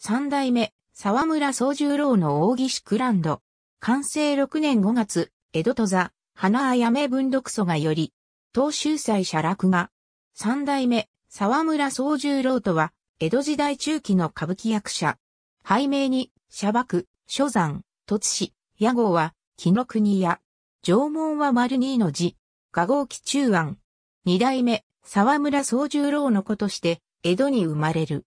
三代目、沢村宗十郎の大岸クランド。完成6年5月、江戸と座、花あやめ文読祖がより、東州祭写落が。三代目、沢村宗十郎とは、江戸時代中期の歌舞伎役者。拝名に、砂漠、諸山、突死、屋号は、木の国屋。縄文は丸二の字。画号期中案。二代目、沢村宗十郎の子として、江戸に生まれる。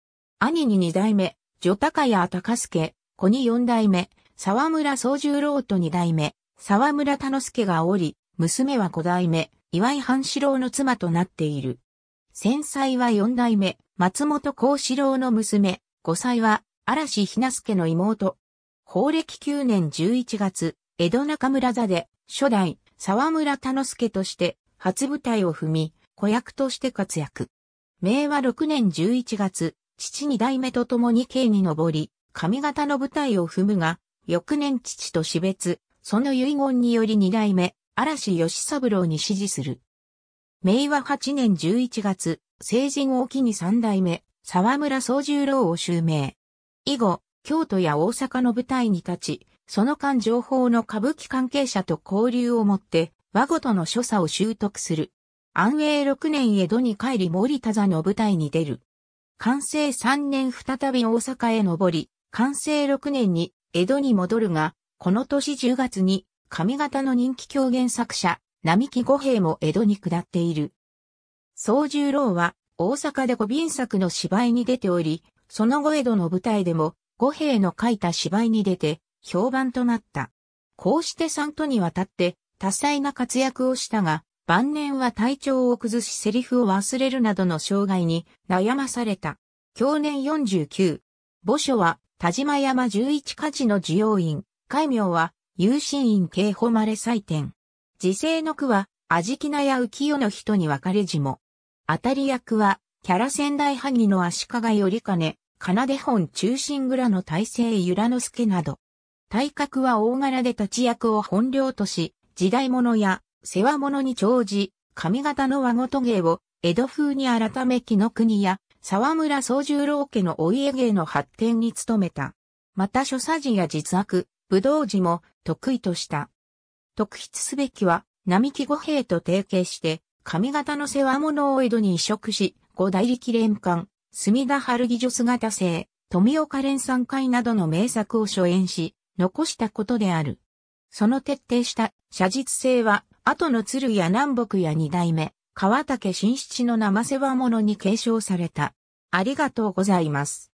兄に二代目、女高屋高助、子に四代目、沢村総十郎と二代目、沢村田之助がおり、娘は五代目、岩井半四郎の妻となっている。戦災は四代目、松本幸四郎の娘、五歳は、嵐ひなすけの妹。法暦9年11月、江戸中村座で、初代、沢村田之助として、初舞台を踏み、子役として活躍。明和6年11月、父二代目と共に慶に上り、上方の舞台を踏むが、翌年父と死別、その遺言により二代目、嵐義三郎に指示する。明和八年十一月、成人を機に三代目、沢村総十郎を襲名。以後、京都や大阪の舞台に立ち、その間情報の歌舞伎関係者と交流をもって、和ごとの所作を習得する。安永六年江戸に帰り森田座の舞台に出る。完成3年再び大阪へ登り、完成6年に江戸に戻るが、この年10月に上方の人気狂言作者、並木五平も江戸に下っている。宗十郎は大阪で五便作の芝居に出ており、その後江戸の舞台でも五平の書いた芝居に出て評判となった。こうして三都にわたって多彩な活躍をしたが、晩年は体調を崩しセリフを忘れるなどの障害に悩まされた。去年49。墓所は田島山十一家事の需要員。戒名は有心院慶誉れ祭典。時世の句は、あじきなや浮世の人に別れじも。当たり役は、キャラ仙台萩の足利より金奏で本中心蔵の大勢由良之助など。体格は大柄で立ち役を本領とし、時代物や世話物に長寿、髪型の和ごと芸を、江戸風に改め木の国や、沢村総十郎家のお家芸の発展に努めた。また所作時や実悪、武道時も得意とした。特筆すべきは、並木五兵と提携して、髪型の世話物を江戸に移植し、五大力連冠、墨田春義女型生、富岡連三会などの名作を初演し、残したことである。その徹底した写実性は後の鶴や南北や二代目、川竹新七の生世話物に継承された。ありがとうございます。